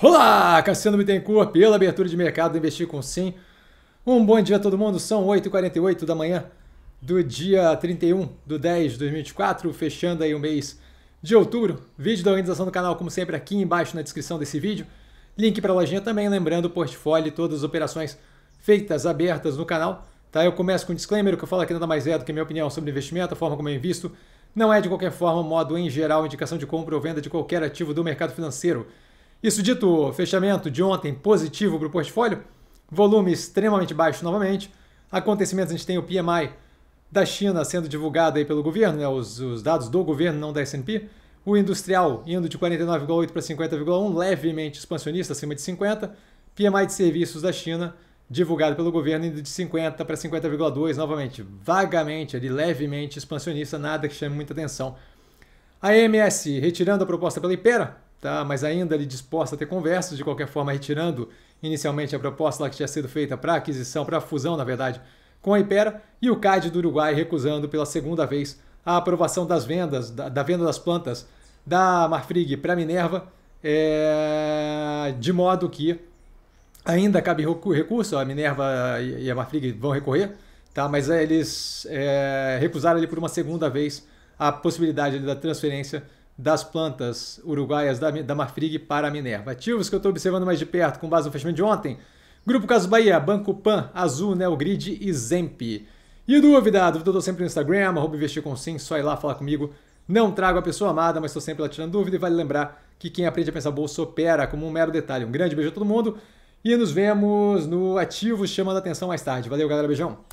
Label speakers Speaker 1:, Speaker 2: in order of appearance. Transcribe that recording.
Speaker 1: Olá, Cassiano Bittencourt, pela abertura de mercado do Investir com Sim. Um bom dia a todo mundo, são 8h48 da manhã do dia 31 de 10 de 2024, fechando aí o mês de outubro. Vídeo da organização do canal, como sempre, aqui embaixo na descrição desse vídeo. Link para a lojinha também, lembrando o portfólio e todas as operações feitas, abertas no canal. Tá? Eu começo com um disclaimer, o que eu falo aqui nada mais é do que minha opinião sobre investimento, a forma como eu invisto. Não é de qualquer forma, modo em geral, indicação de compra ou venda de qualquer ativo do mercado financeiro. Isso dito, fechamento de ontem positivo para o portfólio, volume extremamente baixo novamente. Acontecimentos, a gente tem o PMI da China sendo divulgado aí pelo governo, né? os, os dados do governo, não da S&P. O industrial indo de 49,8 para 50,1, levemente expansionista, acima de 50. PMI de serviços da China, divulgado pelo governo, indo de 50 para 50,2, novamente, vagamente, ali, levemente expansionista, nada que chame muita atenção. A MS retirando a proposta pela Ipera, tá? mas ainda ali disposta a ter conversas, de qualquer forma, retirando inicialmente a proposta lá que tinha sido feita para aquisição, para fusão, na verdade, com a Ipera, e o CAD do Uruguai recusando pela segunda vez a aprovação das vendas, da, da venda das plantas da Marfrig para a Minerva, é, de modo que ainda cabe recurso, a Minerva e a Marfrig vão recorrer, tá? mas eles é, recusaram ali por uma segunda vez a possibilidade da transferência das plantas uruguaias da, da Marfrig para a Minerva. Ativos que eu estou observando mais de perto com base no fechamento de ontem. Grupo Caso Bahia, Banco Pan, Azul, Neogrid e Zemp. E dúvida? Dúvida eu estou sempre no Instagram, arroba investir com sim, só ir lá falar comigo. Não trago a pessoa amada, mas estou sempre lá tirando dúvida e vale lembrar que quem aprende a pensar bolsa opera como um mero detalhe. Um grande beijo a todo mundo e nos vemos no Ativos chamando a atenção mais tarde. Valeu, galera. Beijão.